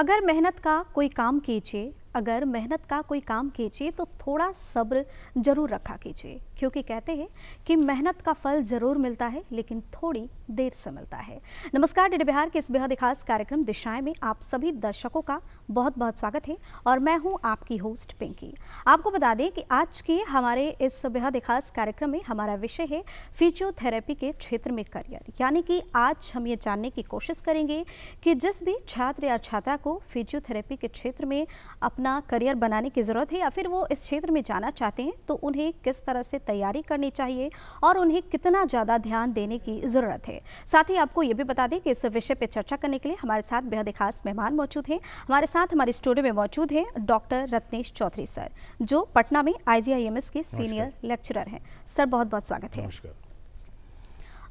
अगर मेहनत का कोई काम कीजिए अगर मेहनत का कोई काम कीजिए तो थोड़ा सब्र ज़रूर रखा कीजिए क्योंकि कहते हैं कि मेहनत का फल जरूर मिलता है लेकिन थोड़ी देर से मिलता है नमस्कार डेडे बिहार के इस बेहद खास कार्यक्रम दिशाएं में आप सभी दर्शकों का बहुत बहुत स्वागत है और मैं हूं आपकी होस्ट पिंकी आपको बता दें कि आज के हमारे इस बेहद खास कार्यक्रम में हमारा विषय है फिजियोथेरेपी के क्षेत्र में करियर यानी कि आज हम ये जानने की कोशिश करेंगे कि जिस भी छात्र या छात्रा को फिजियोथेरेपी के क्षेत्र में अपना करियर बनाने की ज़रूरत है या फिर वो इस क्षेत्र में जाना चाहते हैं तो उन्हें किस तरह से तैयारी करनी चाहिए और उन्हें कितना ज़्यादा ध्यान देने की ज़रूरत है साथ ही आपको ये भी बता दें कि इस विषय पर चर्चा करने के लिए हमारे साथ बेहद खास मेहमान मौजूद हैं हमारे साथ हमारे स्टूडियो में मौजूद हैं डॉक्टर रत्नेश चौधरी सर जो पटना में आई के सीनियर लेक्चरर हैं सर बहुत बहुत स्वागत है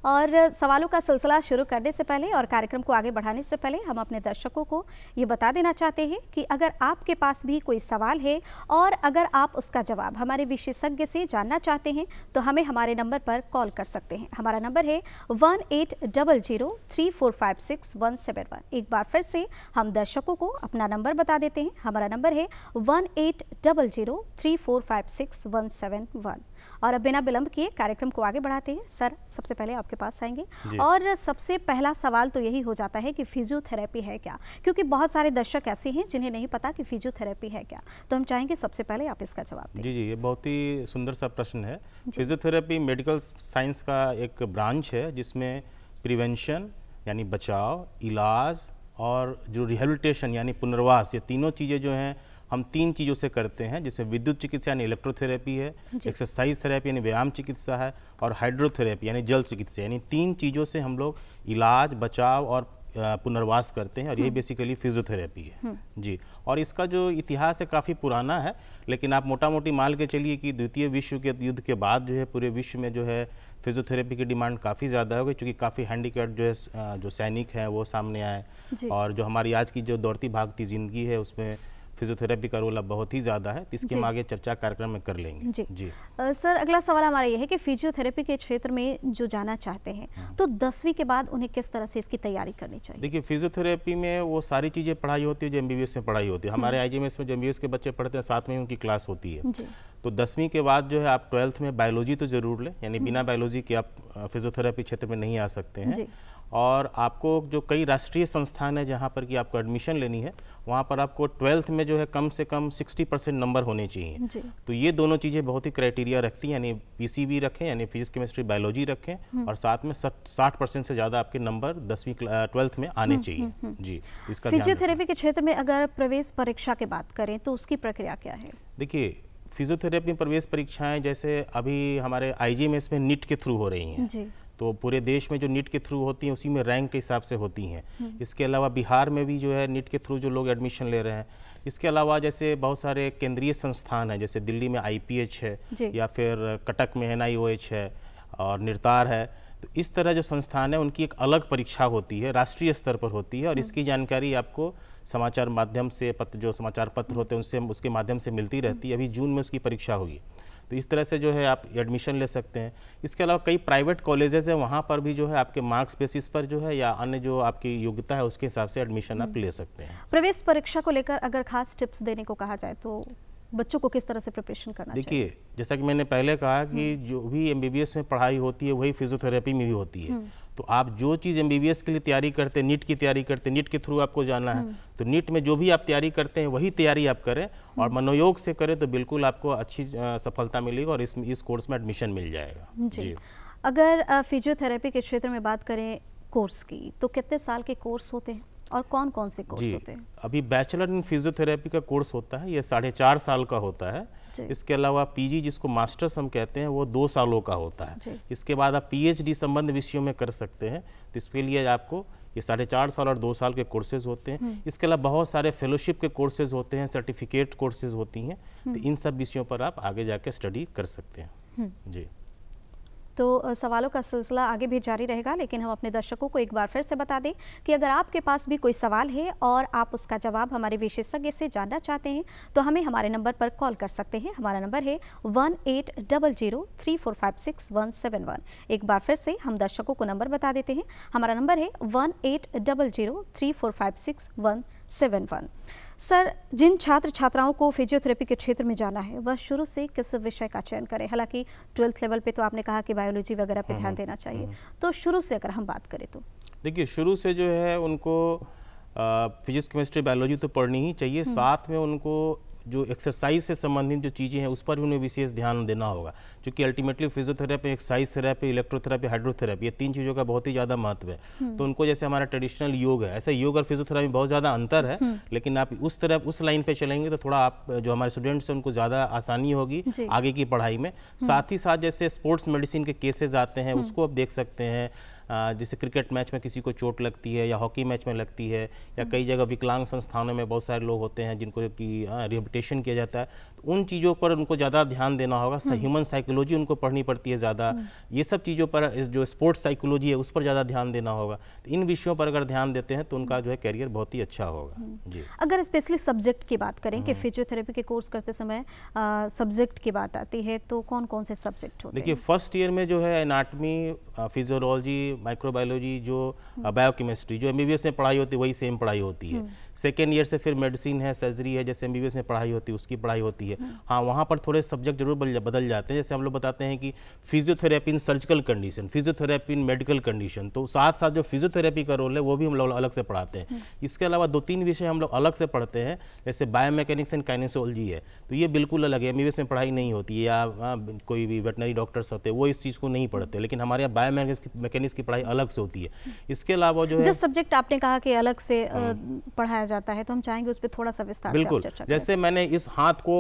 और सवालों का सिलसिला शुरू करने से पहले और कार्यक्रम को आगे बढ़ाने से पहले हम अपने दर्शकों को ये बता देना चाहते हैं कि अगर आपके पास भी कोई सवाल है और अगर आप उसका जवाब हमारे विशेषज्ञ से जानना चाहते हैं तो हमें हमारे नंबर पर कॉल कर सकते हैं हमारा नंबर है one eight double zero three four five six one seven one एक बार फिर से हम दर्शकों को अपना नंबर बता देते हैं हमारा नंबर है one eight double zero three four five six one seven one और अब बिना विलंब किए कार्यक्रम को आगे बढ़ाते हैं सर सबसे पहले आपके पास आएंगे और सबसे पहला सवाल तो यही हो जाता है कि फिजियोथेरेपी है क्या क्योंकि बहुत सारे दर्शक ऐसे हैं जिन्हें नहीं पता कि फिजियोथेरेपी है क्या तो हम चाहेंगे सबसे पहले आप इसका जवाब जी जी ये बहुत ही सुंदर सा प्रश्न है फिजियोथेरेपी मेडिकल साइंस का एक ब्रांच है जिसमें प्रिवेंशन यानी बचाव इलाज और जो रिहेबिलिटेशन यानी पुनर्वास ये तीनों चीज़ें जो हैं हम तीन चीज़ों से करते हैं जिसमें विद्युत चिकित्सा यानी इलेक्ट्रोथेरेपी है एक्सरसाइज थेरेपी यानी व्यायाम चिकित्सा है और हाइड्रोथेरेपी यानी जल चिकित्सा यानी तीन चीज़ों से हम लोग इलाज बचाव और पुनर्वास करते हैं और ये बेसिकली हम्म। फिजियोथेरेपी है हम्म। जी और इसका जो इतिहास है काफ़ी पुराना है लेकिन आप मोटा मोटी मान के चलिए कि द्वितीय विश्व के युद्ध के बाद जो है पूरे विश्व में जो है फिजियोथेरेपी की डिमांड काफ़ी ज़्यादा हो गई क्योंकि काफ़ी हैंडीकैप जो है जो सैनिक हैं वो सामने आए और जो हमारी आज की जो दौड़ती भागती ज़िंदगी है उसमें फिजियोथेरेपी का रोल अब बहुत ही ज़्यादा है तो इसके हम आगे चर्चा कार्यक्रम में कर लेंगे जी, जी। आ, सर अगला सवाल हमारा यह है कि फिजियोथेरेपी के क्षेत्र में जो जाना चाहते हैं हाँ। तो दसवीं के बाद उन्हें किस तरह से इसकी तैयारी करनी चाहिए देखिए फिजियोथेरेपी में वो सारी चीज़ें पढ़ाई होती है जो एमबीबीएस में पढ़ाई होती है हमारे आई हाँ। में जो एमबीएस के बच्चे पढ़ते हैं साथ में उनकी क्लास होती है तो दसवीं के बाद जो है आप ट्वेल्थ में बायोलॉजी तो ज़रूर लें यानी हाँ। बिना बायोलॉजी के आप फिजियोथेरेपी क्षेत्र में नहीं आ सकते हैं और आपको जो कई राष्ट्रीय संस्थान है जहाँ पर कि आपको एडमिशन लेनी है वहाँ पर आपको ट्वेल्थ में जो है कम से कम 60 परसेंट नंबर होने चाहिए तो ये दोनों चीज़ें बहुत ही क्राइटेरिया रखती हैं यानी पीसीबी रखें यानी फिजिक्स केमिस्ट्री बायोलॉजी रखें हम्म। और साथ में साठ परसेंट से ज़्यादा आपके नंबर दसवीं ट्वेल्थ में आने हम्म, चाहिए हम्म, जी इसका फिजियोथेरेपी के क्षेत्र में अगर प्रवेश परीक्षा की बात करें तो उसकी प्रक्रिया क्या है देखिए फिजियोथेरेपी प्रवेश परीक्षाएं जैसे अभी हमारे आईजीएमएस में नीट के थ्रू हो रही हैं तो पूरे देश में जो नीट के थ्रू होती हैं उसी में रैंक के हिसाब से होती हैं हम्म। इसके अलावा बिहार में भी जो है नीट के थ्रू जो लोग एडमिशन ले रहे हैं इसके अलावा जैसे बहुत सारे केंद्रीय संस्थान हैं जैसे दिल्ली में आईपीएच है या फिर कटक में एन है और निरतार है तो इस तरह जो संस्थान है उनकी एक अलग परीक्षा होती है राष्ट्रीय स्तर पर होती है और हम्म। इसकी जानकारी आपको समाचार माध्यम से पत्र जो समाचार पत्र होते हैं उनसे उसके माध्यम से मिलती रहती है अभी जून में उसकी परीक्षा होगी तो इस तरह से जो है आप एडमिशन ले सकते हैं इसके अलावा कई प्राइवेट कॉलेजेस हैं वहाँ पर भी जो है आपके मार्क्स बेसिस पर जो है या अन्य जो आपकी योग्यता है उसके हिसाब से एडमिशन आप हम्म। ले सकते हैं प्रवेश परीक्षा को लेकर अगर खास टिप्स देने को कहा जाए तो बच्चों को किस तरह से प्रिपरेशन करना देखिए जैसा कि मैंने पहले कहा कि हम्म। जो भी एमबीबीएस में पढ़ाई होती है वही फिजियोथेरेपी में भी होती है हम्म। तो आप जो चीज़ एम के लिए तैयारी करते नीट की तैयारी करते नीट के थ्रू आपको जाना है हम्म। तो नीट में जो भी आप तैयारी करते हैं वही तैयारी आप करें और हम्म। मनोयोग से करें तो बिल्कुल आपको अच्छी सफलता मिलेगी और इस इस कोर्स में एडमिशन मिल जाएगा जी, जी। अगर फिजियोथेरेपी के क्षेत्र में बात करें कोर्स की तो कितने साल के कोर्स होते हैं और कौन कौन से कोर्स होते हैं अभी बैचलर इन फिजियोथेरेपी का कोर्स होता है ये साढ़े चार साल का होता है इसके अलावा पीजी जिसको मास्टर्स हम कहते हैं वो दो सालों का होता है इसके बाद आप पीएचडी संबंध विषयों में कर सकते हैं तो इसके लिए आपको ये साढ़े चार साल और दो साल के कोर्सेज होते हैं हम्म। इसके अलावा बहुत सारे फेलोशिप के कोर्सेज होते हैं सर्टिफिकेट कोर्सेज होती हैं तो हम्म। इन सब विषयों पर आप आगे जाके स्टडी कर सकते हैं हम्म। जी तो सवालों का सिलसिला आगे भी जारी रहेगा लेकिन हम अपने दर्शकों को एक बार फिर से बता दें कि अगर आपके पास भी कोई सवाल है और आप उसका जवाब हमारे विशेषज्ञ से जानना चाहते हैं तो हमें हमारे नंबर पर कॉल कर सकते हैं हमारा नंबर है one eight double zero three four five six one seven one एक बार फिर से हम दर्शकों को नंबर बता देते हैं हमारा नंबर है one eight double zero three four five six one seven one sir जिन छात्र छात्राओं को फिजियोथेरेपी के क्षेत्र में जाना है वह शुरू से किस विषय का चयन करें हालांकि ट्वेल्थ लेवल पे तो आपने कहा कि बायोलॉजी वगैरह पे हम्म, ध्यान हम्म, देना चाहिए हम्म, तो शुरू से अगर हम बात करें तो देखिए शुरू से जो है उनको फिजिक्स केमिस्ट्री बायोलॉजी तो पढ़नी ही चाहिए साथ में उनको जो एक्सरसाइज से संबंधित जो चीज़ें हैं उस पर भी उन्हें विशेष ध्यान देना होगा क्योंकि ultimately physiotherapy exercise therapy electrotherapy hydrotherapy ये तीन चीज़ों का बहुत ही ज़्यादा महत्व है हम्म। तो उनको जैसे हमारा ट्रेडिशनल योग है ऐसा योग और फिजियोथेरेपी बहुत ज़्यादा अंतर है हम्म। लेकिन आप उस तरफ उस लाइन पर चलेंगे तो थोड़ा आप जो हमारे स्टूडेंट्स हैं उनको ज़्यादा आसानी होगी आगे की पढ़ाई में हम्म। साथ ही साथ जैसे स्पोर्ट्स मेडिसिन के केसेज आते हैं उसको आप देख सकते हैं जैसे क्रिकेट मैच में किसी को चोट लगती है या हॉकी मैच में लगती है या कई जगह विकलांग संस्थानों में बहुत सारे लोग होते हैं जिनको कि रिहेबिटेशन किया जाता है तो उन चीज़ों पर उनको ज़्यादा ध्यान देना होगा ह्यूमन साइकोलॉजी उनको पढ़नी पड़ती है ज़्यादा हम्म। ये सब चीज़ों पर जो स्पोर्ट्स साइकोलॉजी है उस पर ज़्यादा ध्यान देना होगा तो इन विषयों पर अगर ध्यान देते हैं तो उनका जो है करियर बहुत ही अच्छा होगा हम्म। जी अगर स्पेशली सब्जेक्ट की बात करें कि फिजियोथेरेपी हम्म। के कोर्स करते समय सब्जेक्ट की बात आती है तो कौन कौन से सब्जेक्ट हो देखिए फर्स्ट ईयर में जो है एनाटमी फिजियोलॉजी माइक्रोबायोलॉजी जो बायोकेमिस्ट्री जो एम में पढ़ाई होती है वही सेम पढ़ाई होती है सेकेंड हम्म। ईयर से फिर मेडिसिन है सर्जरी है जैसे एम में पढ़ाई होती है उसकी पढ़ाई होती है हम्म। हाँ वहाँ पर थोड़े सब्जेक्ट जरूर बदल जाते हैं जैसे हम लोग बताते हैं कि physiotherapy in surgical condition physiotherapy in medical condition तो साथ साथ जो फिजियोथेरेपी का रोल है वो भी हम लोग अलग से पढ़ाते हैं हम्म। इसके अलावा दो तीन विषय हम लोग अलग से पढ़ते हैं जैसे मैकेनिक्स एंड काइनेसोलॉजी है तो ये बिल्कुल अलग है एम में पढ़ाई नहीं होती है या कोई भी वेटनरी डॉक्टर्स होते हैं वो इस चीज़ को नहीं पढ़ते लेकिन हमारे यहाँ मैकेनिक्स की पढ़ाई अलग से होती है इसके अलावा जो है जो सब्जेक्ट आपने कहा कि अलग से हाँ। पढ़ाया जाता है तो हम चाहेंगे उस पर थोड़ा सा विस्तार बिल्कुल जैसे मैंने इस हाथ को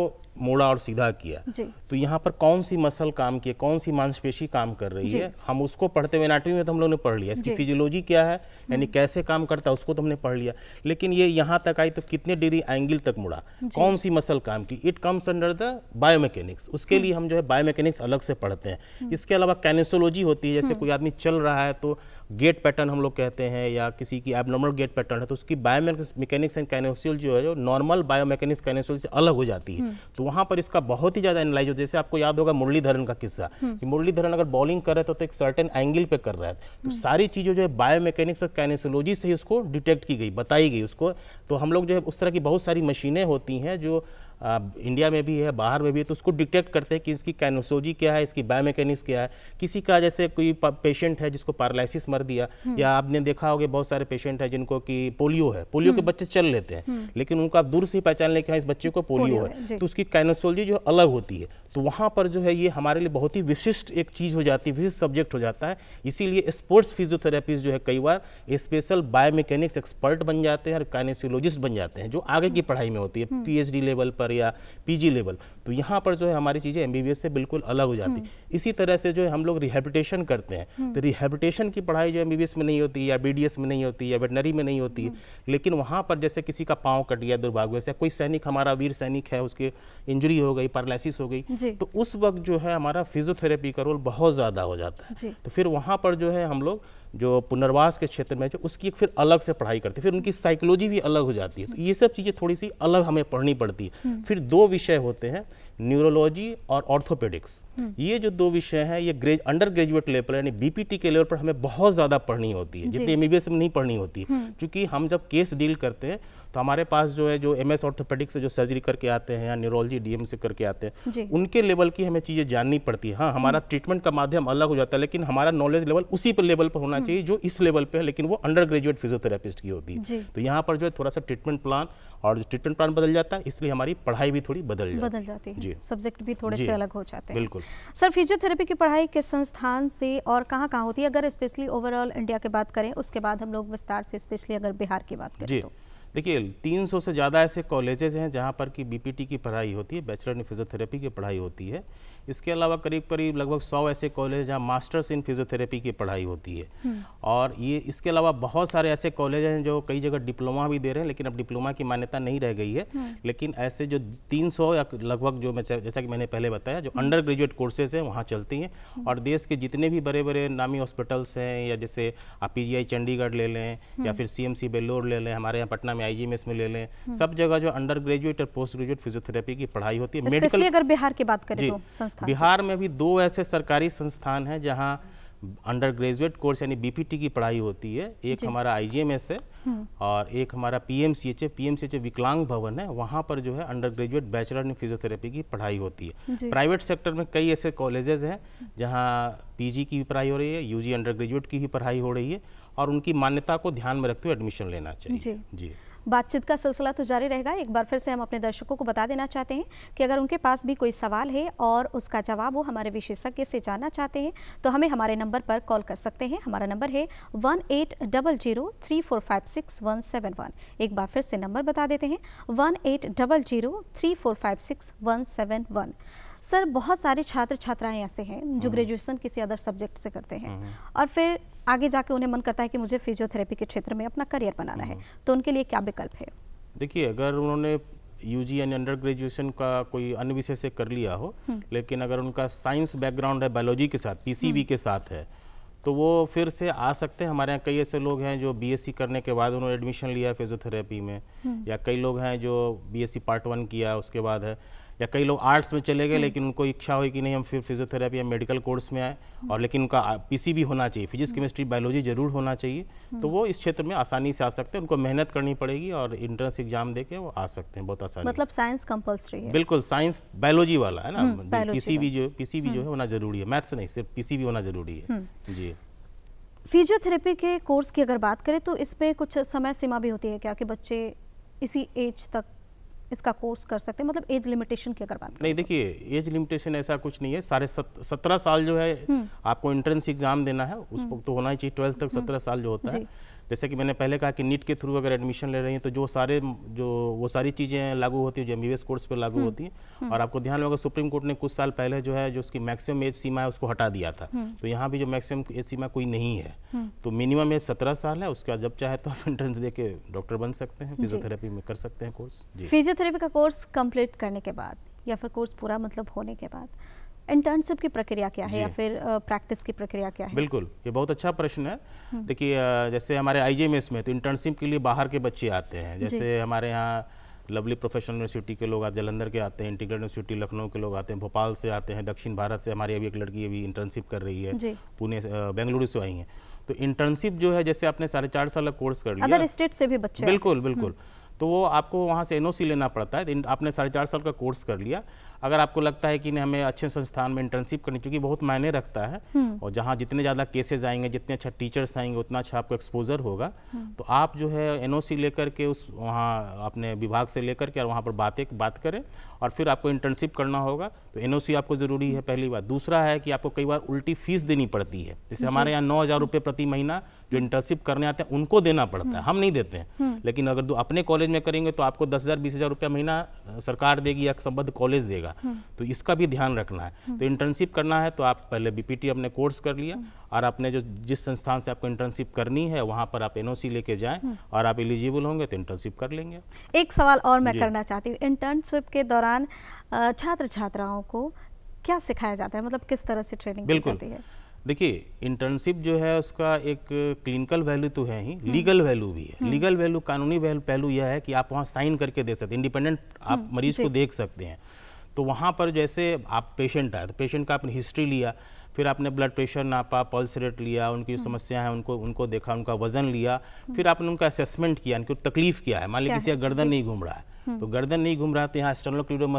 मोड़ा और सीधा किया तो यहाँ पर कौन सी मसल काम की है कौन सी मांसपेशी काम कर रही है हम उसको पढ़ते हुए नाटवी में तो हम लोगों ने पढ़ लिया इसकी फिजियोलॉजी क्या है हम्म। यानी कैसे काम करता है उसको तो हमने पढ़ लिया लेकिन ये यहाँ तक आई तो कितने डिग्री एंगल तक मुड़ा कौन सी मसल काम की it comes under the biomechanics उसके हम्म। लिए हम जो है बायोमैकेनिक्स अलग से पढ़ते हैं हम्म। इसके अलावा कैनेसोलॉजी होती है जैसे कोई आदमी चल रहा है तो गेट पैटर्न हम लोग कहते हैं या किसी की एबनॉर्मल गेट पैटर्न है तो उसकी बायो मैकेनिक्स एंड कैनोसियल जो है जो नॉर्मल बायो मैकेनिक्स कैनेशियल से अलग हो जाती है हम्म। तो वहाँ पर इसका बहुत ही ज़्यादा एनालाइज हो जैसे आपको याद होगा मुरलीधरन का किस्सा हम्म। कि मुरलीधरन अगर बॉलिंग कर रहे तो, तो एक सर्टन एंगल पर कर रहा है तो, तो, तो हम्म। सारी चीज़ें जो है बायो मैकेनिक्स और कैनेसोलॉजी से ही उसको डिटेक्ट की गई बताई गई उसको तो हम लोग जो है उस तरह की बहुत सारी मशीनें होती हैं जो इंडिया में भी है बाहर में भी है तो उसको डिटेक्ट करते हैं कि इसकी कैनोसोजी क्या है इसकी बायोमेकेनिक्स क्या है किसी का जैसे कोई पेशेंट है जिसको पैरालिसिस मर दिया हम्म। या आपने देखा होगा बहुत सारे पेशेंट है जिनको कि पोलियो है पोलियो के हम्म। बच्चे चल लेते हैं हम्म। लेकिन उनको आप दूर से पहचान लेके हाँ, इस बच्चे को पोलियो है तो उसकी कैनोसोलॉजी जो अलग होती है तो वहाँ पर जो है ये हमारे लिए बहुत ही विशिष्ट एक चीज़ हो जाती है विशिष्ट सब्जेक्ट हो जाता है इसीलिए स्पोर्ट्स फिजियोथेरेपिस्ट जो है कई बार स्पेशल बायोमेकेनिक्स एक्सपर्ट बन जाते हैं और कैनेसियोलॉजिस्ट बन जाते हैं जो आगे की पढ़ाई में होती है पीएचडी लेवल पर पर या पीजी लेवल तो यहाँ पर जो है हमारी चीज़ें एमबीबीएस से बिल्कुल अलग हो जाती हम्म। इसी तरह से जो है हम लोग रिहेबिटेशन करते हैं हम्म। तो रिहेबिटेशन की पढ़ाई जो एमबीबीएस में नहीं होती या बीडीएस में नहीं होती या वेटनरी में नहीं होती हम्म। लेकिन वहाँ पर जैसे किसी का पाँव कट गया दुर्भाग्य से कोई सैनिक हमारा वीर सैनिक है उसके इंजरी हो गई पैरालिसिस हो गई तो उस वक्त जो है हमारा फिजियोथेरेपी का रोल बहुत ज़्यादा हो जाता है तो फिर वहाँ पर जो है हम लोग जो पुनर्वास के क्षेत्र में जो उसकी एक फिर अलग से पढ़ाई करती है फिर उनकी साइकोलॉजी भी अलग हो जाती है तो ये सब चीज़ें थोड़ी सी अलग हमें पढ़नी पड़ती है हम्म। फिर दो विषय होते हैं न्यूरोलॉजी और ऑर्थोपेडिक्स हम्म। ये जो दो विषय हैं ये ग्रेज अंडर ग्रेजुएट लेवल यानी बीपीटी के लेवल पर हमें बहुत ज़्यादा पढ़नी होती है जितनी एमबीबीएस में नहीं पढ़नी होती हम्म। क्योंकि हम जब केस डील करते हैं तो हमारे पास जो है जो एम एस ऑर्थोपेडिक्स से जो सर्जरी करके आते हैं या न्यूरोलॉजी डीएम से करके आते हैं उनके लेवल की हमें चीज़ें जाननी पड़ती है हाँ हमारा हम्म। ट्रीटमेंट का माध्यम अलग हो जाता है लेकिन हमारा नॉलेज लेवल उसी पर लेवल पर होना चाहिए जो इस लेवल पर है लेकिन वो अंडर ग्रेजुएट फिजियोथेरापिस्ट की होती है तो यहाँ पर जो है थोड़ा सा ट्रीटमेंट प्लान और जो ट्रीटमेंट प्लान बदल जाता है इसलिए हमारी पढ़ाई भी थोड़ी बदल जाती बदल जाती है जी सब्जेक्ट भी थोड़े से अलग हो जाते हैं बिल्कुल सर फिजियोथेरेपी की पढ़ाई किस संस्थान से और कहाँ कहाँ होती है अगर स्पेशली ओवरऑल इंडिया की बात करें उसके बाद हम लोग विस्तार से स्पेशली अगर बिहार की बात करें जी तो। देखिए 300 से ज़्यादा ऐसे कॉलेजेस हैं जहाँ पर कि बीपीटी की पढ़ाई होती है बैचलर इन फिजियोथेरेपी की पढ़ाई होती है इसके अलावा करीब करीब लगभग 100 ऐसे कॉलेज जहाँ मास्टर्स इन फिजियोथेरेपी की पढ़ाई होती है हम्म। और ये इसके अलावा बहुत सारे ऐसे कॉलेज हैं जो कई जगह डिप्लोमा भी दे रहे हैं लेकिन अब डिप्लोमा की मान्यता नहीं रह गई है हम्म। लेकिन ऐसे जो तीन या लगभग जो मैं जैसा कि मैंने पहले बताया जो हम्म। अंडर ग्रेजुएट कोर्सेज हैं वहाँ चलती हैं और देश के जितने भी बड़े बड़े नामी हॉस्पिटल्स हैं या जैसे आप पी चंडीगढ़ ले लें या फिर सी बेलोर ले लें हमारे यहाँ पटना में आई e में इसमें ले लें हम्म। सब जगह जो अंडर ग्रेजुएट और पोस्ट ग्रेजुएट फिजियोथेरेपी की पढ़ाई होती है मेडिकल अगर बिहार की बात करें तो संस्थान बिहार में भी दो ऐसे सरकारी संस्थान हैं जहाँ अंडर ग्रेजुएट कोर्स यानी बीपीटी की पढ़ाई होती है एक हमारा आईजीएमएस है हम्म। और एक हमारा पीएमसीएच है पीएमसीएच विकलांग भवन है वहाँ पर जो है undergraduate bachelor in physiotherapy की पढ़ाई होती है प्राइवेट सेक्टर में कई ऐसे कॉलेजेस हैं जहाँ पीजी की भी पढ़ाई हो रही है यूजी अंडर ग्रेजुएट की भी पढ़ाई हो रही है और उनकी मान्यता को ध्यान में रखते हुए एडमिशन लेना चाहिए जी, जी। बातचीत का सिलसिला तो जारी रहेगा एक बार फिर से हम अपने दर्शकों को बता देना चाहते हैं कि अगर उनके पास भी कोई सवाल है और उसका जवाब वो हमारे विशेषज्ञ से जानना चाहते हैं तो हमें हमारे नंबर पर कॉल कर सकते हैं हमारा नंबर है one eight double zero three four five six one seven one एक बार फिर से नंबर बता देते हैं one eight double zero three four five six one seven one sir बहुत सारे छात्र छात्राएं ऐसे हैं जो हम्म। ग्रेजुएशन किसी अदर सब्जेक्ट से करते हैं हम्म। और फिर आगे जाके उन्हें मन करता है कि मुझे फिजियोथेरेपी के क्षेत्र में अपना करियर बनाना है हम्म। तो उनके लिए क्या विकल्प है देखिए अगर उन्होंने यू जी यानी अंडर ग्रेजुएशन का कोई अन्य विषय से कर लिया हो हम्म। लेकिन अगर उनका साइंस बैकग्राउंड है बायोलॉजी के साथ पी हम्म। के साथ है तो वो फिर से आ सकते हैं हमारे यहाँ कई ऐसे लोग हैं जो बीएससी करने के बाद उन्होंने एडमिशन लिया फिजियोथेरेपी में या कई लोग हैं जो बीएससी पार्ट वन किया उसके बाद है या कई लोग आर्ट्स में चले गए हम्म। लेकिन उनको इच्छा हुई कि नहीं हम फिर फिजियोथेरेपी या मेडिकल कोर्स में आए हम्म। और लेकिन उनका पीसी भी होना चाहिए फिजिक्स केमिस्ट्री बायोलॉजी जरूर होना चाहिए हम्म। तो वो इस क्षेत्र में आसानी से आ सकते हैं उनको मेहनत करनी पड़ेगी और इंट्रेंस एग्जाम दे वो आ सकते हैं बहुत आसानी मतलब साइंस कंपल्सरी है बिल्कुल साइंस बायोलॉजी वाला है ना पीसी भी जो पीसी भी जो है होना जरूरी है मैथ्स नहीं सिर्फ पीसी भी होना जरूरी है जी फिजियोथेरेपी के कोर्स की अगर बात करें तो इस पर कुछ समय सीमा भी होती है क्या कि बच्चे इसी एज तक इसका कोर्स कर सकते हैं मतलब एज लिमिटेशन की अगर बात नहीं तो। देखिए एज लिमिटेशन ऐसा कुछ नहीं है साढ़े सत्रह साल जो है हम्म। आपको एंट्रेंस एग्जाम देना है उसको हम्म। तो होना ही चाहिए ट्वेल्थ तक हम्म। सत्रह साल जो होता है जैसे कि मैंने पहले कहा कि नीट के थ्रू अगर एडमिशन ले रही हैं तो जो सारे जो वो सारी चीज़ें लागू होती है जो एम कोर्स पर लागू होती हैं हम्म, हम्म। और आपको ध्यान होगा सुप्रीम कोर्ट ने कुछ साल पहले जो है जो उसकी मैक्सिमम एज सीमा है उसको हटा दिया था हम्म। तो यहाँ भी जो मैक्सिमम एज सीमा कोई नहीं है तो मिनिमम एज सत्रह साल है उसके बाद जब चाहे तो आप एंट्रेंस दे के डॉक्टर बन सकते हैं फिजियोथेरेपी में कर सकते हैं कोर्स फिजियोथेरेपी का कोर्स कम्प्लीट करने के बाद या फिर कोर्स पूरा मतलब होने के बाद इंटर्नशिप की प्रक्रिया क्या है या फिर प्रैक्टिस की प्रक्रिया क्या है बिल्कुल ये बहुत अच्छा प्रश्न है हम्म। देखिए जैसे हमारे आई में तो इंटर्नशिप के लिए बाहर के बच्चे आते हैं जैसे हमारे यहाँ लवली प्रोफेशनल यूनिवर्सिटी के लोग आते हैं जलंधर के आते हैं इंटीग्रेट यूनिवर्सिटी लखनऊ के लोग आते हैं भोपाल से आते हैं दक्षिण भारत से हमारी अभी एक लड़की अभी इंटर्नशिप कर रही है पुणे बेंगलुरु से आई है तो इंटर्नशिप जो है जैसे आपने साढ़े चार साल का कोर्स कर लिया अदर स्टेट से भी बच्चे बिल्कुल बिल्कुल हम्म। तो वो आपको वहाँ से एनओसी लेना पड़ता है आपने साढ़े चार साल का कोर्स कर लिया अगर आपको लगता है कि नहीं हमें अच्छे संस्थान में इंटर्नशिप करनी चूँकि बहुत मायने रखता है हम्म। और जहाँ जितने ज़्यादा केसेज आएंगे जितने अच्छा टीचर्स आएंगे उतना अच्छा आपको एक्सपोजर होगा हम्म। तो आप जो है एन लेकर के उस वहाँ अपने विभाग से लेकर के और वहाँ पर बातें बात करें और फिर आपको इंटर्नशिप करना होगा तो एन आपको ज़रूरी है पहली बार दूसरा है कि आपको कई बार उल्टी फीस देनी पड़ती है जैसे हमारे यहाँ नौ हज़ार रुपये प्रति महीना जो इंटर्नशिप करने आते हैं उनको देना पड़ता है हम्म। हम नहीं देते हैं लेकिन अगर अपने कॉलेज में करेंगे तो आपको दस हज़ार बीस हज़ार रुपया महीना सरकार देगी या संबद्ध कॉलेज देगा जाएगा हम्म। तो इसका भी ध्यान रखना है हम्म। तो इंटर्नशिप करना है तो आप पहले बीपीटी अपने कोर्स कर लिया हम्म। और आपने जो जिस संस्थान से आपको इंटर्नशिप करनी है वहां पर आप एनओसी लेके जाएं और आप एलिजिबल होंगे तो इंटर्नशिप कर लेंगे एक सवाल और मैं करना चाहती हूँ इंटर्नशिप के दौरान छात्र छात्राओं को क्या सिखाया जाता है मतलब किस तरह से ट्रेनिंग बिल्कुल देखिए इंटर्नशिप जो है उसका एक क्लिनिकल वैल्यू तो है ही लीगल वैल्यू भी है लीगल वैल्यू कानूनी पहलू यह है कि आप वहाँ साइन करके दे सकते हैं इंडिपेंडेंट आप मरीज को देख सकते हैं तो वहाँ पर जैसे आप पेशेंट आए तो पेशेंट का आपने हिस्ट्री लिया फिर आपने ब्लड प्रेशर नापा पल्स रेट लिया उनकी हम्म। समस्याएं हैं उनको उनको देखा उनका वजन लिया फिर आपने उनका असेसमेंट किया उनकी तकलीफ किया है मान लीजिए किसी का गर्दन नहीं घूम रहा है हम्म। तो गर्दन नहीं घूम रहा तो यहाँ एक्सटर्नल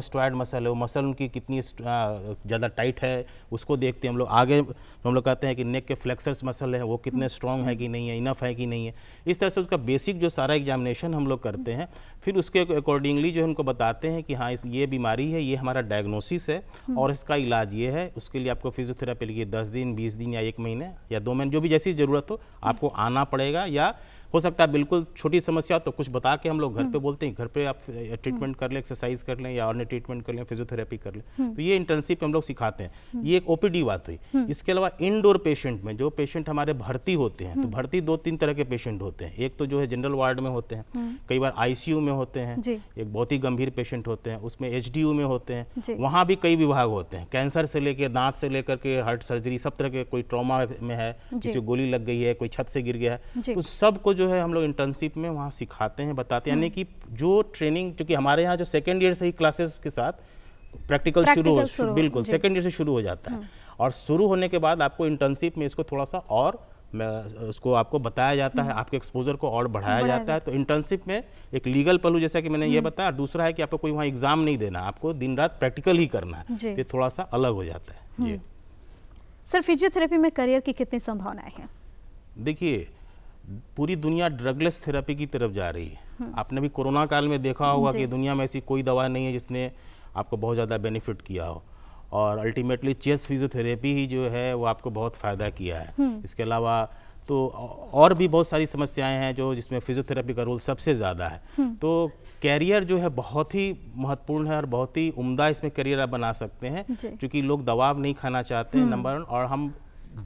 मसल है वो मसल उनकी कितनी ज़्यादा टाइट है उसको देखते हैं हम लोग आगे तो हम लोग कहते हैं कि नेक के फ्लेक्सर्स मसल है वो कितने हम्म। स्ट्रॉन्ग है कि हम्म। नहीं है इनफ है कि नहीं है इस तरह से उसका बेसिक जो सारा एग्जामिनेशन हम लोग करते हैं फिर उसके अकॉर्डिंगली जो है उनको बताते हैं कि हाँ ये बीमारी है ये हमारा डायग्नोसिस है और इसका इलाज ये है उसके लिए आपको फिजियोथेरापी लिए दस दिन बीस दिन या एक महीने या दो महीने जो भी जैसी ज़रूरत हो आपको आना पड़ेगा या हो सकता है बिल्कुल छोटी समस्या तो कुछ बता के हम लोग घर पे हम्म। बोलते हैं घर पे आप ट्रीटमेंट हम्म। कर लें एक्सरसाइज कर लें या और ट्रीटमेंट कर लें फिजियोथेरेपी कर लें हम्म। तो ये इंटर्नशिप हम लोग सिखाते हैं ये एक ओपीडी बात हुई इसके अलावा इनडोर पेशेंट में जो पेशेंट हमारे भर्ती होते हैं तो भर्ती दो तीन तरह के पेशेंट होते हैं एक तो जो है जनरल वार्ड में होते हैं कई बार आईसीयू में होते हैं एक बहुत ही गंभीर पेशेंट होते हैं उसमें एच में होते हैं वहाँ भी कई विभाग होते हैं कैंसर से लेकर दांत से लेकर के हार्ट सर्जरी सब तरह के कोई ट्रॉमा में है किसी गोली लग गई है कोई छत से गिर गया है तो सबको जो है हम लोग इंटर्नशिप में वहाँ सिखाते हैं बताते हैं हम्म। यानी कि जो ट्रेनिंग क्योंकि हमारे यहाँ जो सेकेंड ईयर से ही क्लासेस के साथ प्रैक्टिकल शुरू हो बिल्कुल सेकेंड ईयर से शुरू हो जाता है हम्म। और शुरू होने के बाद आपको इंटर्नशिप में इसको थोड़ा सा और मैं उसको आपको बताया जाता है हम्म। आपके एक्सपोजर को और बढ़ाया जाता है तो इंटर्नशिप में एक लीगल पहलू जैसा कि मैंने ये बताया दूसरा है कि आपको कोई वहाँ एग्जाम नहीं देना आपको दिन रात प्रैक्टिकल ही करना है ये थोड़ा सा अलग हो जाता है जी सर फिजियोथेरेपी में करियर की कितनी संभावनाएं हैं देखिए पूरी दुनिया ड्रगलेस थेरेपी की तरफ जा रही है आपने भी कोरोना काल में देखा होगा कि दुनिया में ऐसी कोई दवा नहीं है जिसने आपको बहुत ज़्यादा बेनिफिट किया हो और अल्टीमेटली चेस्ट फिजियोथेरेपी ही जो है वो आपको बहुत फ़ायदा किया है हम्म। इसके अलावा तो और भी बहुत सारी समस्याएं हैं जो जिसमें फिजियोथेरेपी का रोल सबसे ज़्यादा है हम्म। तो कैरियर जो है बहुत ही महत्वपूर्ण है और बहुत ही उम्दा इसमें करियर आप बना सकते हैं क्योंकि लोग दबाव नहीं खाना चाहते हैं नंबर हम्म। वन और हम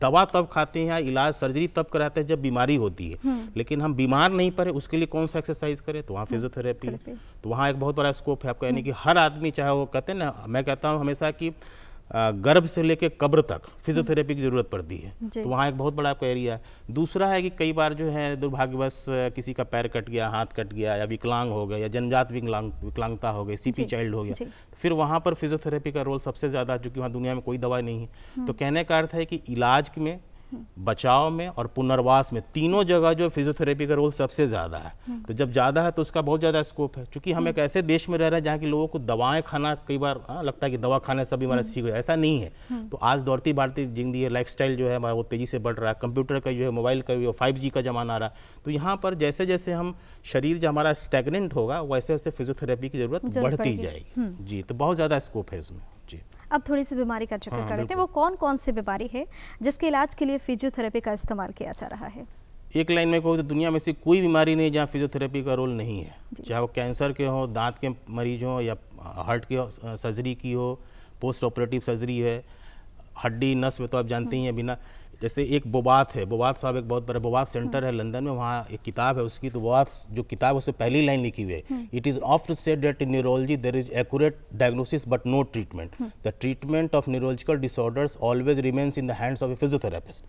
दवा तब खाते हैं या इलाज सर्जरी तब कराते हैं जब बीमारी होती है हम्म। लेकिन हम बीमार नहीं पड़े उसके लिए कौन सा एक्सरसाइज करें तो वहाँ फिजियोथेरेपी हम्म, है तो वहाँ एक बहुत बड़ा स्कोप है आपका यानी हम्म। कि हर आदमी चाहे वो कहते हैं ना मैं कहता हूँ हमेशा कि गर्भ से लेकर कब्र तक फिजियोथेरेपी की हम्म। ज़रूरत पड़ती है तो वहाँ एक बहुत बड़ा आपका एरिया है दूसरा है कि कई बार जो है दुर्भाग्यवश किसी का पैर कट गया हाथ कट गया या विकलांग हो गया या जनजात विकलांग विकलांगता हो गई सीपी चाइल्ड हो गया फिर वहाँ पर फिजियोथेरेपी का रोल सबसे ज़्यादा चूँकि वहाँ दुनिया में कोई दवाई नहीं है हम्म। तो कहने का अर्थ है कि इलाज में बचाव में और पुनर्वास में तीनों जगह जो फिजियोथेरेपी का रोल सबसे ज़्यादा है हम्म। तो जब ज़्यादा है तो उसका बहुत ज़्यादा स्कोप है क्योंकि हम हम्म। एक ऐसे देश में रह रहे हैं जहाँ की लोगों को दवाएं खाना कई बार आ, हाँ, लगता है कि दवा खाने सभी बीमारी हम्म। सीख ऐसा नहीं है तो आज दौड़ती भारतीय जिंदगी है लाइफ जो है हमारा वो तेज़ी से बढ़ रहा है कंप्यूटर का जो है मोबाइल का जो फाइव का जमाना आ रहा है तो यहाँ पर जैसे जैसे हम शरीर जो हमारा स्टेगनेंट होगा वैसे वैसे फिजियोथेरेपी की ज़रूरत बढ़ती जाएगी जी तो बहुत ज़्यादा स्कोप है इसमें जी अब थोड़ी सी बीमारी का चक्कर हाँ, कर लेते हैं वो कौन कौन सी बीमारी है जिसके इलाज के लिए फिजियोथेरेपी का इस्तेमाल किया जा रहा है एक लाइन में कहूँ तो दुनिया में से कोई बीमारी नहीं जहाँ फिजियोथेरेपी का रोल नहीं है चाहे वो कैंसर के हों दांत के मरीज हों या हार्ट के सर्जरी की हो पोस्ट ऑपरेटिव सर्जरी है हड्डी नस में तो आप जानते ही हैं बिना जैसे एक बोबात है बोबात साहब एक बहुत बड़ा बोबात सेंटर है लंदन में वहाँ एक किताब है उसकी तो बोबात जो किताब उससे पहली लाइन लिखी हुई है it is oft said that in neurology there is accurate diagnosis but no treatment the treatment of neurological disorders always remains in the hands of a physiotherapist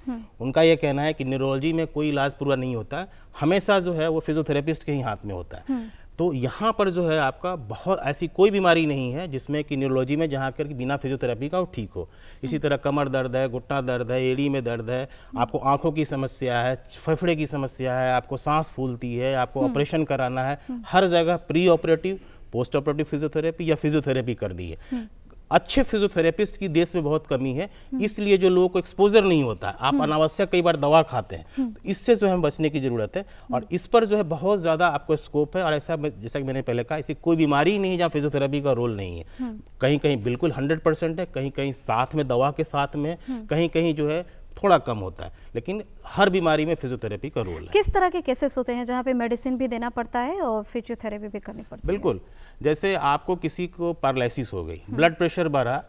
उनका यह कहना है कि न्यूरोलॉजी में कोई इलाज पूरा नहीं होता हमेशा जो है वो फिजियोथेरापिस्ट के ही हाथ में होता है हम्म। तो यहाँ पर जो है आपका बहुत ऐसी कोई बीमारी नहीं है जिसमें कि न्यूरोलॉजी में जहाँ कर बिना फिजियोथेरेपी का वो ठीक हो इसी तरह कमर दर्द है घुटना दर्द है एड़ी में दर्द है आपको आंखों की समस्या है फेफड़े की समस्या है आपको सांस फूलती है आपको हम्म। ऑपरेशन कराना है हम्म। हर जगह pre operative post operative physiotherapy या फिजियोथेरेपी कर दी है हम्म। अच्छे फिजियोथेरेपिस्ट की देश में बहुत कमी है इसलिए जो लोगों को एक्सपोजर नहीं होता है आप अनावश्यक कई बार दवा खाते हैं तो इससे जो है बचने की ज़रूरत है और इस पर जो है बहुत ज़्यादा आपको स्कोप है और ऐसा जैसा कि मैंने पहले कहा ऐसी कोई बीमारी नहीं है जहाँ फिजियोथेरेपी का रोल नहीं है कहीं कहीं बिल्कुल हंड्रेड परसेंट है कहीं कहीं साथ में दवा के साथ में हम्म। कहीं कहीं जो है थोड़ा कम होता है लेकिन हर बीमारी में फिजियोथेरेपी का रोल है किस तरह के केसेस होते हैं जहाँ पे मेडिसिन भी देना पड़ता है और फिजियोथेरेपी भी करनी पड़ती बिल्कुल जैसे आपको किसी को पैरालिसिस हो गई ब्लड हम्म। प्रेशर बढ़ा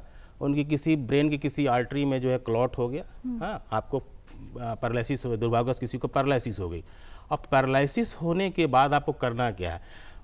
उनकी किसी ब्रेन की किसी आर्टरी में जो है क्लॉट हो गया हम्म। हाँ आपको पैरालिसिस हो दुर्भाग्यवश किसी को पैरालिसिस हो गई अब पैरालिसिस होने के बाद आपको करना क्या है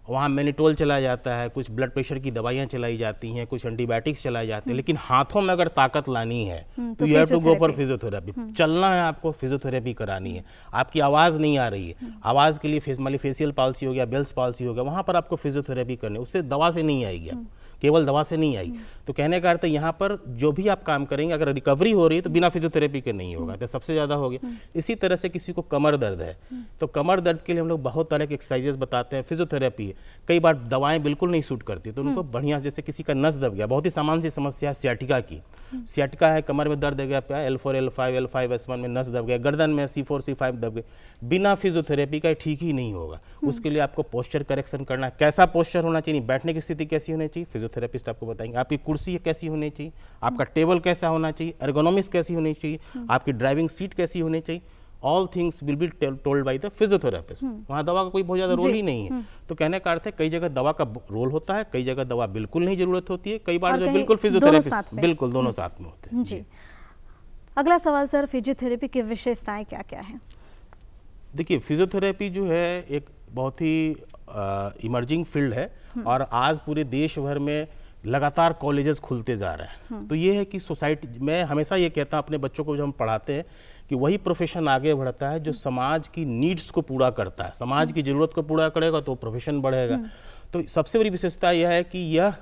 वहाँ मेनिटोल चला जाता है कुछ ब्लड प्रेशर की दवाइयाँ चलाई जाती हैं कुछ एंटीबायोटिक्स चलाए जाते हैं हम्म। लेकिन हाथों में अगर ताकत लानी है हम्म, तो you have to go for physiotherapy चलना है आपको फिजियोथेरेपी करानी है हम्म। आपकी आवाज़ नहीं आ रही है आवाज़ के लिए फेस मान पॉलिसी हो गया बेल्स पॉलिसी हो गया वहाँ पर आपको फिजियोथेरेपी करनी है उससे दवा से नहीं आएगी आप केवल दवा से नहीं आई हम्म। तो कहने का अर्थ यहाँ पर जो भी आप काम करेंगे अगर रिकवरी हो रही है तो बिना फिजियोथेरेपी के नहीं होगा तो सबसे ज़्यादा हो गया हम्म। इसी तरह से किसी को कमर दर्द है तो कमर दर्द के लिए हम लोग बहुत तरह के एक्सरसाइजेस बताते हैं फिजियोथेरेपी है कई बार दवाएं बिल्कुल नहीं सूट करती तो उनको बढ़िया जैसे किसी का नस दब गया बहुत ही सामान्य समस्या है सियाटिका की सियाटिका है कमर में दर्द गया L four L five L five S one में नस दब गया गर्दन में सी फोर सी फाइव दब गए बिना फिजियोथेरेपी का ठीक ही नहीं होगा उसके लिए आपको पोस्चर करेक्शन करना है कैसा पोस्चर होना चाहिए बैठने की स्थिति कैसी होनी चाहिए फिजियो फिजियोथेरेपिस्ट आपको बताएंगे आपकी कुर्सी कैसी होनी चाहिए आपका टेबल कैसा होना चाहिए एर्गोनॉमिक्स कैसी होनी चाहिए हम्म। आपकी ड्राइविंग सीट कैसी होनी चाहिए all things will be told by the physiotherapist वहाँ दवा का कोई बहुत ज़्यादा रोल ही नहीं है हम्म। तो कहने का अर्थ है कई जगह दवा का रोल होता है कई जगह दवा बिल्कुल नहीं जरूरत होती है कई बार जो बिल्कुल फिजियोथेरापिस्ट बिल्कुल दोनों हम्म। साथ में होते हैं जी अगला सवाल सर फिजियोथेरेपी की विशेषताएं क्या क्या हैं देखिए फिजियोथेरेपी जो है एक बहुत ही इमर्जिंग फील्ड है हम्म। और आज पूरे देश भर में लगातार कॉलेजेस खुलते जा रहे हैं हम्म। तो ये है कि सोसाइटी मैं हमेशा ये कहता हूँ अपने बच्चों को जब हम पढ़ाते हैं कि वही प्रोफेशन आगे बढ़ता है जो हम्म। समाज की नीड्स को पूरा करता है समाज की ज़रूरत को पूरा करेगा तो प्रोफेशन बढ़ेगा तो सबसे बड़ी विशेषता यह है कि यह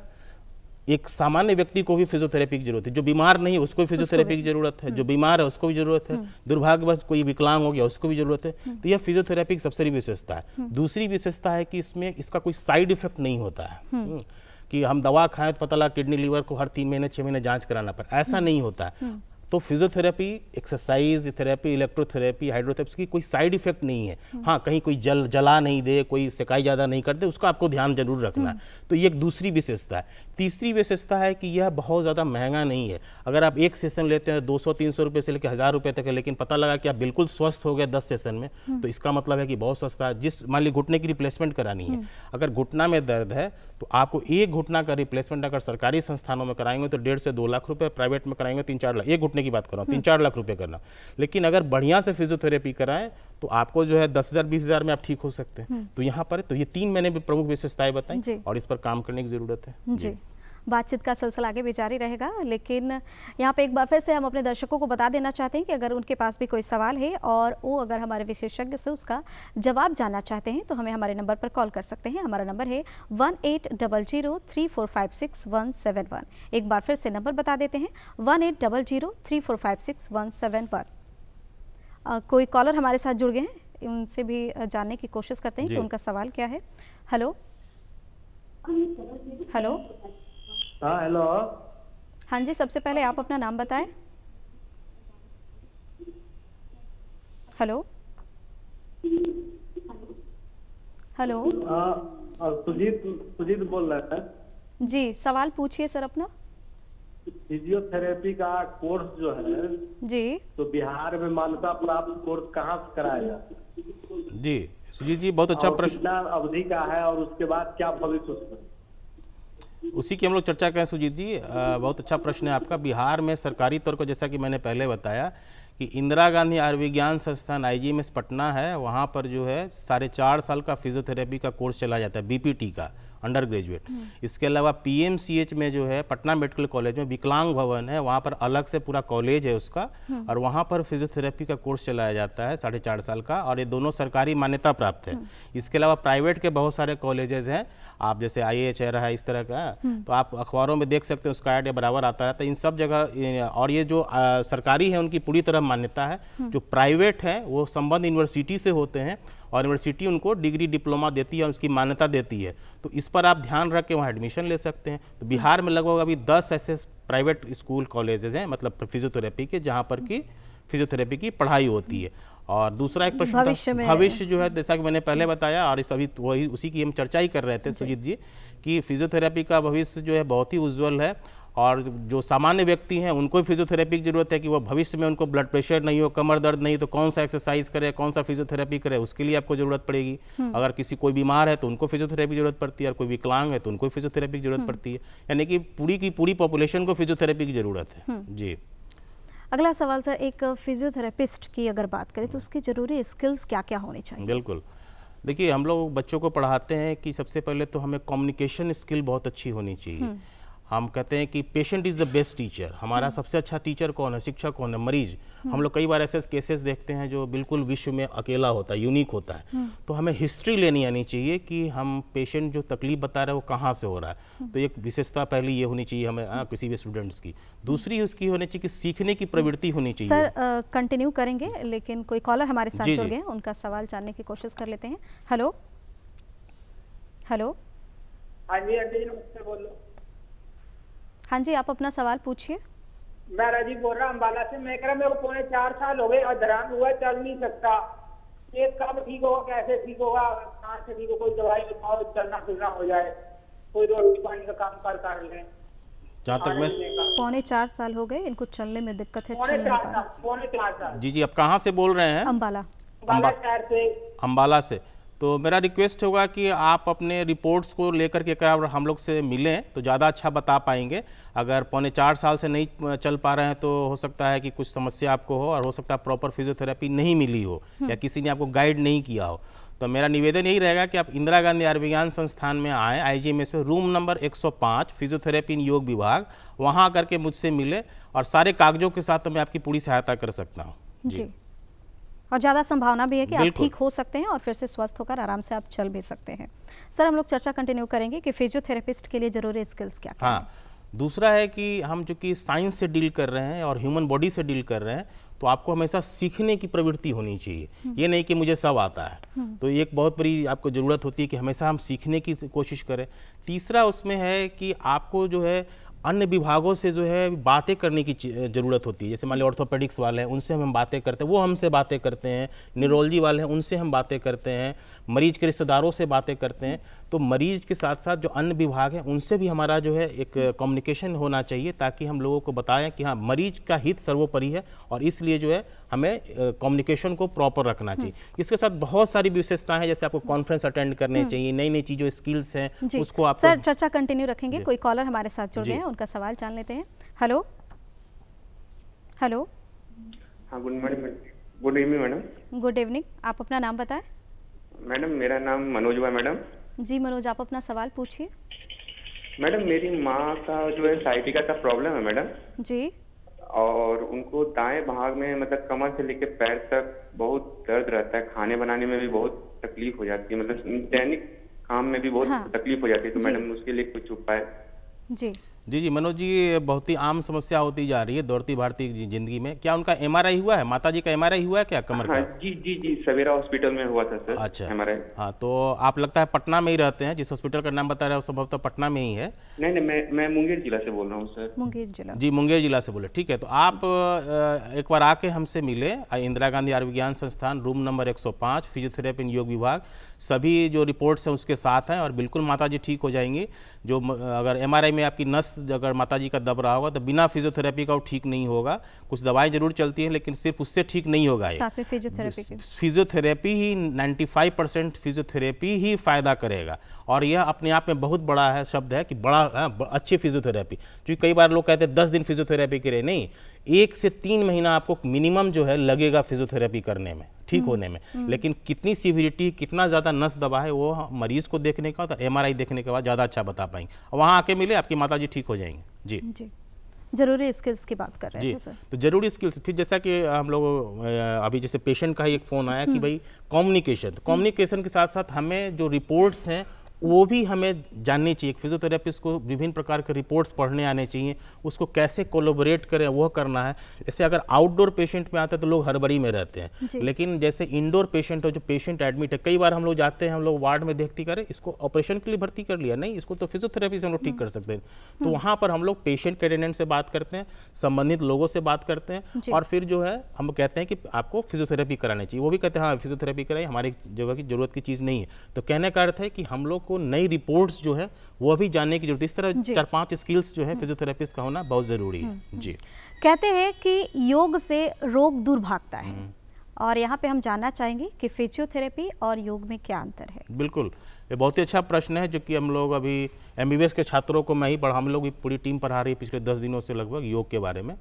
एक सामान्य व्यक्ति को भी फिजियोथेरेपी की जरूरत है जो बीमार नहीं है उसको भी फिजियोथेरेपी की जरूरत है जो हम्म। बीमार है उसको भी जरूरत है हम्म। दुर्भाग्यवश कोई विकलांग हो गया उसको भी जरूरत है हम्म। तो यह फिजियोथेरेपी की सबसे विशेषता है दूसरी विशेषता है कि इसमें इसका कोई साइड इफेक्ट नहीं होता है कि हम दवा खाएं तो पता लगा किडनी लीवर को हर तीन महीने छह महीने जांच कराना पड़े ऐसा नहीं होता है तो physiotherapy exercise therapy electrotherapy hydrotherapy की कोई साइड इफेक्ट नहीं है हाँ कहीं कोई जल जला नहीं दे कोई सिकाई ज़्यादा नहीं कर दे उसका आपको ध्यान जरूर रखना है तो ये एक दूसरी विशेषता है तीसरी विशेषता है कि यह बहुत ज़्यादा महंगा नहीं है अगर आप एक सेशन लेते हैं 200 300 रुपए से लेकर हज़ार रुपये तक है लेकिन पता लगा कि आप बिल्कुल स्वस्थ हो गए 10 सेशन में हम्म। तो इसका मतलब है कि बहुत सस्ता है जिस मान ली घुटने की रिप्लेसमेंट करानी है हम्म। अगर घुटना में दर्द है तो आपको एक घुटना का रिप्लेसमेंट अगर सरकारी संस्थानों में कराएंगे तो डेढ़ से दो लाख रुपये प्राइवेट में कराएंगे तीन चार लाख एक घुटने की बात कर रहा हूँ तीन हम्म। चार लाख रुपये करना लेकिन अगर बढ़िया से फिजियोथेरेपी कराएं तो आपको जो है दस हज़ार बीस हज़ार में आप ठीक हो सकते हैं तो यहाँ पर तो ये तीन मैंने प्रमुख विशेषताएं बताई और इस पर काम करने की जरूरत है जी बातचीत का सिलसिला आगे भी जारी रहेगा लेकिन यहाँ पे एक बार फिर से हम अपने दर्शकों को बता देना चाहते हैं कि अगर उनके पास भी कोई सवाल है और वो अगर हमारे विशेषज्ञ से उसका जवाब जानना चाहते हैं तो हमें हमारे नंबर पर कॉल कर सकते हैं हमारा नंबर है one eight double zero three four five six one seven one एक बार फिर से नंबर बता देते हैं one eight double zero three four five six one seven one कोई कॉलर हमारे साथ जुड़ गए हैं उनसे भी जानने की कोशिश करते हैं कि उनका सवाल क्या है हेलो हेलो हाँ हेलो हाँ जी सबसे पहले आप अपना नाम बताएं हेलो हेलो हाँ, सुजीत सुजीत बोल रहे हैं जी सवाल पूछिए सर अपना फिजियोथेरेपी का कोर्स जो है जी तो बिहार में मान्यता प्राप्त कोर्स कहाँ से कराया जाता है जी सुजीत जी बहुत अच्छा प्रश्न अवधि का है और उसके बाद क्या भविष्य उसी की हम लोग चर्चा करें सुजीत जी आ, बहुत अच्छा प्रश्न है आपका बिहार में सरकारी तौर पर जैसा कि मैंने पहले बताया कि इंदिरा गांधी आयुर्विज्ञान संस्थान आई पटना है वहाँ पर जो है साढ़े चार साल का फिजियोथेरेपी का कोर्स चला जाता है बीपीटी का अंडर ग्रेजुएट हम्म। इसके अलावा पीएमसीएच में जो है पटना मेडिकल कॉलेज में विकलांग भवन है वहाँ पर अलग से पूरा कॉलेज है उसका हम्म। और वहाँ पर फिजियोथेरेपी का कोर्स चलाया जाता है साढ़े चार साल का और ये दोनों सरकारी मान्यता प्राप्त है हम्म। इसके अलावा प्राइवेट के बहुत सारे कॉलेजेस हैं आप जैसे आई एच है इस तरह का तो आप अखबारों में देख सकते हैं उसका एड बराबर आता रहता है इन सब जगह और ये जो सरकारी है उनकी पूरी तरह मान्यता है जो प्राइवेट है वो संबंध यूनिवर्सिटी से होते हैं और यूनिवर्सिटी उनको डिग्री डिप्लोमा देती है और उसकी मान्यता देती है तो इस पर आप ध्यान रख के वहाँ एडमिशन ले सकते हैं तो बिहार में लगभग अभी दस ऐसे प्राइवेट स्कूल कॉलेजेज हैं मतलब फिजियोथेरेपी के जहाँ पर कि फिजियोथेरेपी की पढ़ाई होती है और दूसरा एक प्रश्न भविष्य भविष्य जो है जैसा कि मैंने पहले बताया और इस अभी वही उसी की हम चर्चा ही कर रहे थे सुजीत जी कि फिजियोथेरेपी का भविष्य जो है बहुत ही उज्जवल है और जो सामान्य व्यक्ति हैं उनको फिजियोथेरेपी की ज़रूरत है कि वो भविष्य में उनको ब्लड प्रेशर नहीं हो कमर दर्द नहीं तो कौन सा एक्सरसाइज करे कौन सा फिजियोथेरेपी करे उसके लिए आपको ज़रूरत पड़ेगी हम्म। अगर किसी कोई बीमार है तो उनको फिजियोथेरेपी की ज़रूरत पड़ती है और कोई विकलांग है तो उनको फिजियोथेरेपी की ज़रूरत हम्म। पड़ती है यानी कि पूरी की पूरी पॉपुलेशन को फिजियोथेरेपी की ज़रूरत है हम्म। जी अगला सवाल सर एक फिजियोथेरेपिस्ट की अगर बात करें तो उसकी ज़रूरी स्किल्स क्या क्या होने चाहिए बिल्कुल देखिए हम लोग बच्चों को पढ़ाते हैं कि सबसे पहले तो हमें कम्युनिकेशन स्किल बहुत अच्छी होनी चाहिए हम कहते हैं कि patient is the best teacher हमारा हम्म। सबसे अच्छा टीचर कौन है शिक्षक कौन है मरीज हम हम्म। लोग कई बार ऐसे केसेस देखते हैं जो बिल्कुल विश्व में अकेला होता है यूनिक होता है हम्म। तो हमें हिस्ट्री लेनी आनी चाहिए कि हम पेशेंट जो तकलीफ बता रहे हैं वो कहाँ से हो रहा है तो एक विशेषता पहली ये होनी चाहिए हमें आ, हाँ, किसी भी स्टूडेंट्स की दूसरी उसकी होनी चाहिए कि सीखने की प्रवृत्ति होनी चाहिए सर कंटिन्यू करेंगे लेकिन कोई कॉलर हमारे साथ जुड़ गए उनका सवाल जानने की कोशिश कर लेते हैं हेलो हेलो हाँ जी आंटी जी नमस्ते बोलो हाँ जी आप अपना सवाल पूछिए मैं राजीव बोल रहा हूँ अम्बाला से मैं कह रहा मेरे को पौने चार साल हो गए और धरान हुआ चल नहीं सकता एक कब ठीक होगा कैसे ठीक होगा कहाँ से ठीक हो कोई दवाई बताओ चलना फिरना हो जाए कोई रोटी पानी का काम कर कर लें जहाँ तक मैं पौने चार साल हो गए इनको चलने में दिक्कत है पौने चार साल पौने चार साल जी जी आप कहाँ से बोल रहे हैं अम्बाला अम्बाला शहर से अम्बाला से तो मेरा रिक्वेस्ट होगा कि आप अपने रिपोर्ट्स को लेकर के अगर हम लोग से मिलें तो ज़्यादा अच्छा बता पाएंगे अगर पौने चार साल से नहीं चल पा रहे हैं तो हो सकता है कि कुछ समस्या आपको हो और हो सकता है प्रॉपर फिजियोथेरेपी नहीं मिली हो हम्म। या किसी ने आपको गाइड नहीं किया हो तो मेरा निवेदन यही रहेगा कि आप इंदिरा गांधी आयुर्विज्ञान संस्थान में आएँ आईजीएमएस में रूम नंबर 105 फिजियोथेरेपी इन योग विभाग वहाँ करके मुझसे मिले और सारे कागजों के साथ तो मैं आपकी पूरी सहायता कर सकता हूँ जी, जी। और ज़्यादा संभावना भी है कि आप ठीक हो सकते हैं और फिर से स्वस्थ होकर आराम से आप चल भी सकते हैं सर हम लोग चर्चा कंटिन्यू करेंगे कि फिजियोथेरेपिस्ट के लिए ज़रूरी स्किल्स क्या हाँ दूसरा है कि हम चूंकि साइंस से डील कर रहे हैं और ह्यूमन बॉडी से डील कर रहे हैं तो आपको हमेशा सीखने की प्रवृत्ति होनी चाहिए हम्म। ये नहीं कि मुझे सब आता है हम्म। तो एक बहुत बड़ी आपको ज़रूरत होती है कि हमेशा हम सीखने की कोशिश करें तीसरा उसमें है कि आपको जो है अन्य विभागों से जो है बातें करने की ज़रूरत होती है जैसे मान लो ऑर्थोपेडिक्स वाले हैं उनसे हम बातें करते हैं वो हमसे बातें करते हैं न्यूरोलॉजी वाले हैं उनसे हम बातें करते हैं मरीज के रिश्तेदारों से बातें करते हैं तो मरीज के साथ साथ जो अन्य विभाग हैं उनसे भी हमारा जो है एक कम्युनिकेशन होना चाहिए ताकि हम लोगों को बताएं कि हाँ मरीज का हित सर्वोपरि है और इसलिए जो है हमें कम्युनिकेशन को प्रॉपर रखना चाहिए हम्म। इसके साथ बहुत सारी विशेषताएं हैं जैसे आपको कॉन्फ्रेंस अटेंड करने हम्म। चाहिए नई नई चीज़ों स्किल्स हैं उसको आप सर चर्चा कंटिन्यू रखेंगे कोई कॉलर हमारे साथ जुड़ गए हैं उनका सवाल जान लेते हैं हेलो हेलो हाँ good morning good evening madam good evening आप अपना नाम बताएं मैडम मेरा नाम मनोज मैडम जी मनोज आप अपना सवाल पूछिए मैडम मेरी माँ का जो है साइटिका का प्रॉब्लम है मैडम जी और उनको दाएं भाग में मतलब कमर से लेकर पैर तक बहुत दर्द रहता है खाने बनाने में भी बहुत तकलीफ हो जाती है मतलब दैनिक काम में भी बहुत हाँ, तकलीफ हो जाती है तो मैडम उसके लिए कुछ उपाय जी जी जी मनोज जी बहुत ही आम समस्या होती जा रही है दौड़ती भारतीय जिंदगी में क्या उनका एम हुआ है माता जी का एम हुआ है क्या कमर हाँ, का जी जी जी सवेरा हॉस्पिटल में हुआ था सर अच्छा एम हाँ तो आप लगता है पटना में ही रहते हैं जिस हॉस्पिटल का नाम बता रहे हैं संभवतः पटना में ही है नहीं नहीं मैं मैं मुंगेर जिला से बोल रहा हूँ सर मुंगेर जिला जी मुंगेर जिला से बोले ठीक है तो आप एक बार आके हमसे मिले इंदिरा गांधी आयुर्विज्ञान संस्थान रूम नंबर एक फिजियोथेरेपी योग विभाग सभी जो रिपोर्ट्स हैं उसके साथ हैं और बिल्कुल माता जी ठीक हो जाएंगी जो अगर एमआरआई में आपकी नस अगर माता जी का दब रहा होगा तो बिना फिजियोथेरेपी का वो ठीक नहीं होगा कुछ दवाएं जरूर चलती हैं लेकिन सिर्फ उससे ठीक नहीं होगा फिजियोथेरेपी फिजियोथेरेपी ही नाइन्टी परसेंट फिजियोथेरेपी ही फ़ायदा करेगा और यह अपने आप में बहुत बड़ा है शब्द है कि बड़ा हाँ, अच्छी फिजियोथेरेपी क्योंकि कई बार लोग कहते हैं दस दिन फिजियोथेरेपी के नहीं एक से तीन महीना आपको मिनिमम जो है लगेगा फिजियोथेरेपी करने में ठीक हम्म, होने में हम्म। लेकिन कितनी सीविरिटी कितना ज़्यादा नस दबा है वो मरीज को देखने का और एमआरआई देखने के बाद ज़्यादा अच्छा बता पाएंगे वहाँ आके मिले आपकी माता जी ठीक हो जाएंगे जी जी जरूरी स्किल्स की बात कर रहे जी, थे सर तो जरूरी स्किल्स फिर जैसा कि हम लोग अभी जैसे पेशेंट का ही एक फ़ोन आया कि हम्म। भाई कम्युनिकेशन कम्युनिकेशन तो के साथ साथ हमें जो रिपोर्ट्स हैं वो भी हमें जाननी चाहिए फिजियोथेरेपिस्ट को विभिन्न प्रकार के रिपोर्ट्स पढ़ने आने चाहिए उसको कैसे कोलोबरेट करें वह करना है जैसे अगर आउटडोर पेशेंट में आता है तो लोग हड़बड़ी में रहते हैं लेकिन जैसे इंडोर पेशेंट हो जो पेशेंट एडमिट है कई बार हम लोग जाते हैं हम लोग वार्ड में देखती करें इसको ऑपरेशन के लिए भर्ती कर लिया नहीं इसको तो फिजियोथेरेपी से हम लोग ठीक हम्म। कर सकते हैं तो हम्म। वहाँ पर हम लोग पेशेंट के अटेंडेंट से बात करते हैं संबंधित लोगों से बात करते हैं और फिर जो है हम कहते हैं कि आपको फिजियोथेरेपी करानी चाहिए वो भी कहते हैं हाँ फिजियोथेरेपी कराई हमारी जगह की जरूरत की चीज़ नहीं है तो कहने का अर्थ है कि हम लोग को नई रिपोर्ट्स जो है वो अभी जानने की जरूरत इस तरह चार पांच स्किल्स जो है फिजियोथेरेपिस्ट हम्म। का होना बहुत ज़रूरी है हम्म। जी कहते हैं कि योग से रोग दूर भागता है हम्म। और यहाँ पे हम जानना चाहेंगे कि फिजियोथेरेपी और योग में क्या अंतर है बिल्कुल ये बहुत ही अच्छा प्रश्न है जो कि हम लोग अभी एम के छात्रों को मैं ही पढ़ा हम लोग भी पूरी टीम पढ़ा रही है पिछले दस दिनों से लगभग योग के बारे में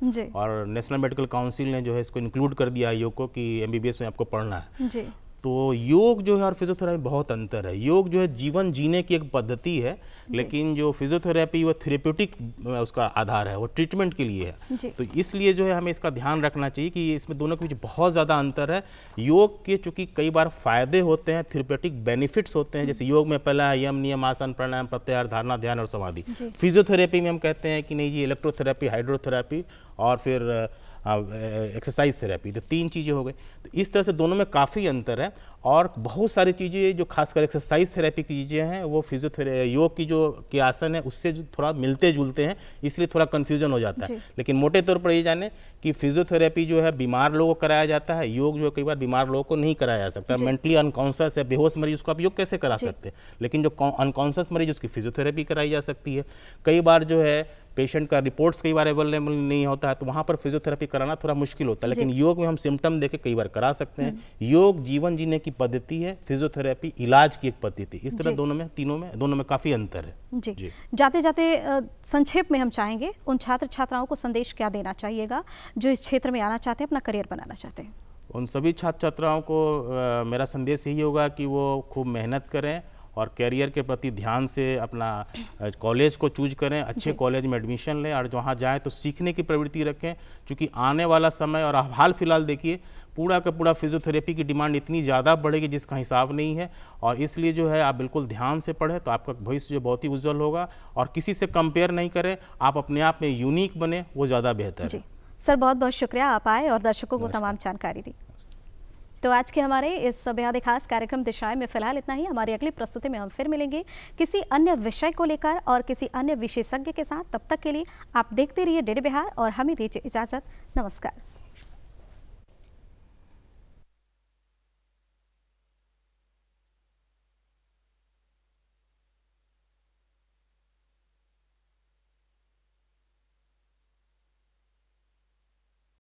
और नेशनल मेडिकल काउंसिल ने जो है इसको इंक्लूड कर दिया है योग को कि एम में आपको पढ़ना है जी। तो योग जो है और फिजियोथेरेपी बहुत अंतर है योग जो है जीवन जीने की एक पद्धति है लेकिन जो फिजियोथेरेपी वो थेरेप्यूटिक उसका आधार है वो ट्रीटमेंट के लिए है तो इसलिए जो है हमें इसका ध्यान रखना चाहिए कि इसमें दोनों के बीच बहुत ज़्यादा अंतर है योग के चूँकि कई बार फायदे होते हैं थेरेप्यूटिक बेनिफिट्स होते हैं जैसे योग में पहला यम नियम आसन प्राणायाम प्रत्याहार धारणा ध्यान और समाधि फिजियोथेरेपी में हम कहते हैं कि नहीं जी इलेक्ट्रोथेरेपी हाइड्रोथेरेपी और फिर एक्सरसाइज थेरेपी तो तीन चीज़ें हो गई तो इस तरह से दोनों में काफ़ी अंतर है और बहुत सारी चीज़ें जो खासकर एक्सरसाइज थेरेपी की चीज़ें हैं वो फिजियोथेरे योग की जो के आसन है उससे जो थोड़ा मिलते जुलते हैं इसलिए थोड़ा कन्फ्यूजन हो जाता है लेकिन मोटे तौर पर ये जाने कि फिजियोथेरेपी जो है बीमार लोगों को कराया जाता है योग जो है कई बार बीमार लोगों को नहीं कराया जा सकता मेंटली अनकॉन्शियस है बेहोश मरीज उसको आप योग कैसे करा सकते हैं लेकिन जो अनकॉन्शियस मरीज उसकी फिजियोथेरेपी कराई जा सकती है कई बार जो है पेशेंट का रिपोर्ट्स कई बार अवेलेबल नहीं होता है तो वहाँ पर फिजियोथेरेपी कराना थोड़ा मुश्किल होता है लेकिन योग में हम सिम्टम देके कई बार करा सकते हैं हम्म। योग जीवन जीने की पद्धति है फिजियोथेरेपी इलाज की एक पद्धति इस तरह दोनों में तीनों में दोनों में काफ़ी अंतर है जी, जी। जाते जाते संक्षेप में हम चाहेंगे उन छात्र छात्राओं को संदेश क्या देना चाहिएगा जो इस क्षेत्र में आना चाहते हैं अपना करियर बनाना चाहते हैं उन सभी छात्र छात्राओं को मेरा संदेश यही होगा कि वो खूब मेहनत करें और कैरियर के प्रति ध्यान से अपना कॉलेज को चूज करें अच्छे कॉलेज में एडमिशन लें और जहाँ जाएँ तो सीखने की प्रवृत्ति रखें क्योंकि आने वाला समय और हाल फिलहाल देखिए पूरा का पूरा फिजियोथेरेपी की डिमांड इतनी ज़्यादा बढ़ेगी जिसका हिसाब नहीं है और इसलिए जो है आप बिल्कुल ध्यान से पढ़ें तो आपका भविष्य जो बहुत ही उज्जवल होगा और किसी से कंपेयर नहीं करें आप अपने आप में यूनिक बने वो ज़्यादा बेहतर है सर बहुत बहुत शुक्रिया आप आए और दर्शकों को तमाम जानकारी दी तो आज के हमारे इस बेहद खास कार्यक्रम दिशाएं में फिलहाल इतना ही हमारी अगली प्रस्तुति में हम फिर मिलेंगे किसी अन्य विषय को लेकर और किसी अन्य विशेषज्ञ के साथ तब तक के लिए आप देखते रहिए डेढ़ बिहार और हमें दीजिए इजाज़त नमस्कार